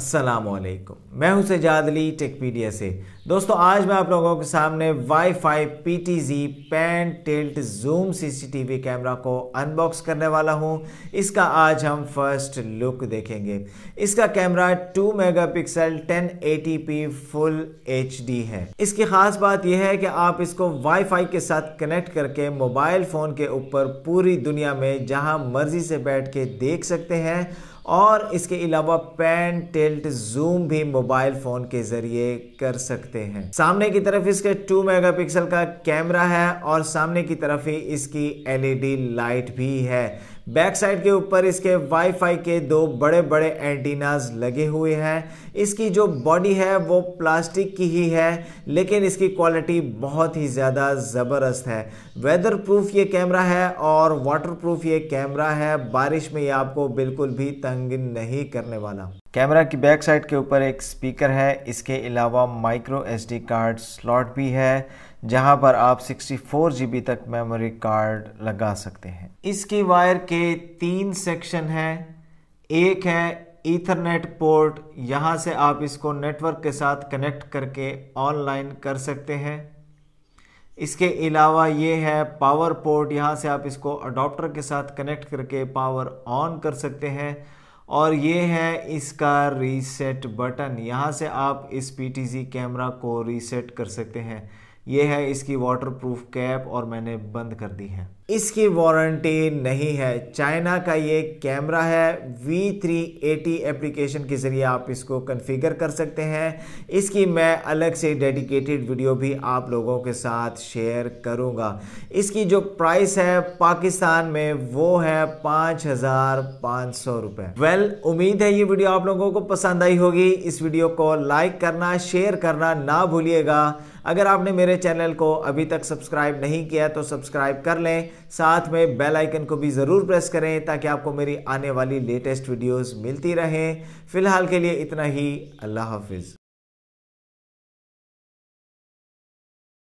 असलकुम मैं हूं सजाद अली टेकपीडिया से दोस्तों आज मैं आप लोगों के सामने wifi T G pan tilt zoom V camera को अनबॉक्स करने वाला हूं इसका आज हम फर्स्ट लुक देखेंगे इसका camera 2 megapixel 1080p full D है इसकी खास बात यह है कि आप इसको वाई फाई के साथ कनेक्ट करके मोबाइल फ़ोन के ऊपर पूरी दुनिया में जहां मर्जी से बैठ के देख सकते हैं और इसके अलावा पैन टिल्ट जूम भी मोबाइल फ़ोन के ज़रिए कर सकते हैं सामने की तरफ इसका 2 मेगापिक्सल का कैमरा है और सामने की तरफ ही इसकी एलईडी लाइट भी है बैक साइड के ऊपर इसके वाईफाई के दो बड़े बड़े एंटीनाज लगे हुए हैं इसकी जो बॉडी है वो प्लास्टिक की ही है लेकिन इसकी क्वालिटी बहुत ही ज़्यादा ज़बरदस्त है वेदर प्रूफ ये कैमरा है और वाटर प्रूफ ये कैमरा है बारिश में ये आपको बिल्कुल भी तंग नहीं करने वाला कैमरा की बैक साइड के ऊपर एक स्पीकर है इसके अलावा माइक्रो एस कार्ड स्लॉट भी है जहां पर आप 64 जीबी तक मेमोरी कार्ड लगा सकते हैं इसकी वायर के तीन सेक्शन हैं एक है ईथरनेट पोर्ट यहां से आप इसको नेटवर्क के साथ कनेक्ट करके ऑनलाइन कर सकते हैं इसके अलावा ये है पावर पोर्ट यहाँ से आप इसको अडोप्टर के साथ कनेक्ट करके पावर ऑन कर सकते हैं और ये है इसका रीसेट बटन यहाँ से आप इस पी कैमरा को रीसेट कर सकते हैं ये है इसकी वाटरप्रूफ कैप और मैंने बंद कर दी है इसकी वारंटी नहीं है चाइना का ये कैमरा है V380 एप्लीकेशन के ज़रिए आप इसको कन्फ़िगर कर सकते हैं इसकी मैं अलग से डेडिकेटेड वीडियो भी आप लोगों के साथ शेयर करूंगा इसकी जो प्राइस है पाकिस्तान में वो है पाँच हज़ार पाँच सौ रुपये वेल उम्मीद है ये वीडियो आप लोगों को पसंद आई होगी इस वीडियो को लाइक करना शेयर करना ना भूलिएगा अगर आपने मेरे चैनल को अभी तक सब्सक्राइब नहीं किया तो सब्सक्राइब कर लें साथ में बेल आइकन को भी ज़रूर प्रेस करें ताकि आपको मेरी आने वाली लेटेस्ट वीडियोस मिलती रहें फ़िलहाल के लिए इतना ही अल्लाह हाफिज़